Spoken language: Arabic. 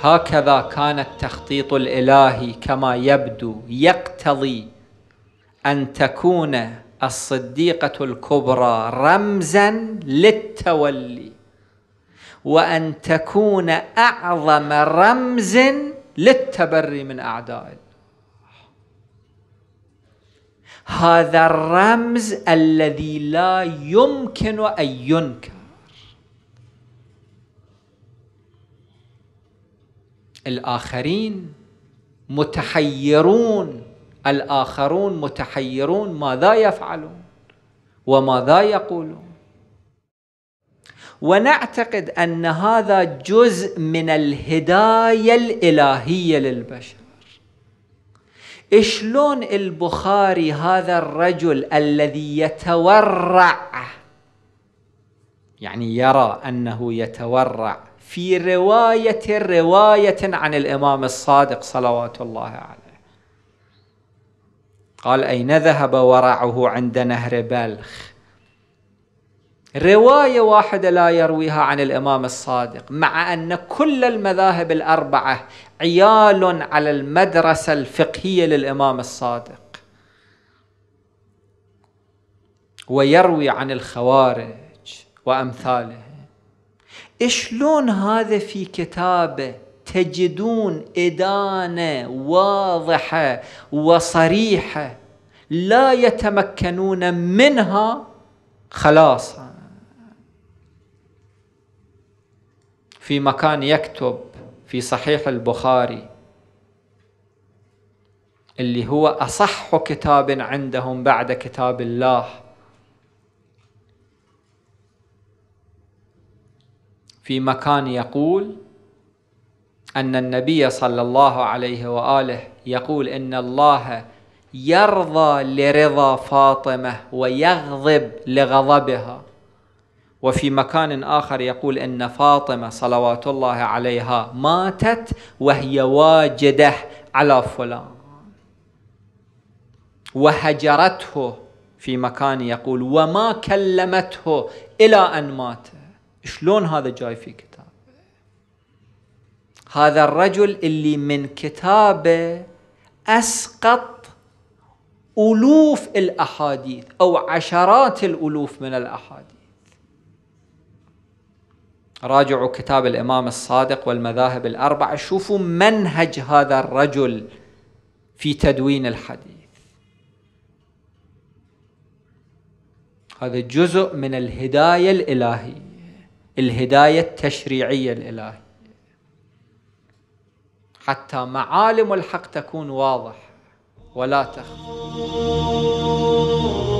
هكذا كان التخطيط الالهي كما يبدو يقتضي ان تكون الصديقه الكبرى رمزا للتولي وان تكون اعظم رمز للتبري من اعداء هذا الرمز الذي لا يمكن ان ينكر الآخرين متحيرون الآخرون متحيرون ماذا يفعلون وماذا يقولون ونعتقد أن هذا جزء من الهداية الإلهية للبشر إشلون البخاري هذا الرجل الذي يتورع يعني يرى انه يتورع في رواية رواية عن الإمام الصادق صلوات الله عليه قال أين ذهب ورعه عند نهر بلخ رواية واحدة لا يرويها عن الإمام الصادق مع أن كل المذاهب الأربعة عيال على المدرسة الفقهية للإمام الصادق ويروي عن الخوارج وأمثالهم شلون هذا في كتابه تجدون إدانة واضحة وصريحة لا يتمكنون منها خلاص في مكان يكتب في صحيح البخاري اللي هو أصح كتاب عندهم بعد كتاب الله في مكان يقول أن النبي صلى الله عليه وآله يقول إن الله يرضى لرضا فاطمة ويغضب لغضبها وفي مكان آخر يقول أن فاطمة صلوات الله عليها ماتت وهي واجدة على فلان وهجرته في مكان يقول وما كلمته إلى أن ماتت شلون هذا جاي في كتاب هذا الرجل اللي من كتابه أسقط ألوف الأحاديث أو عشرات الألوف من الأحاديث راجعوا كتاب الإمام الصادق والمذاهب الأربعة شوفوا منهج هذا الرجل في تدوين الحديث هذا جزء من الهداية الإلهية الهداية التشريعية الإلهية حتى معالم الحق تكون واضح ولا تخفى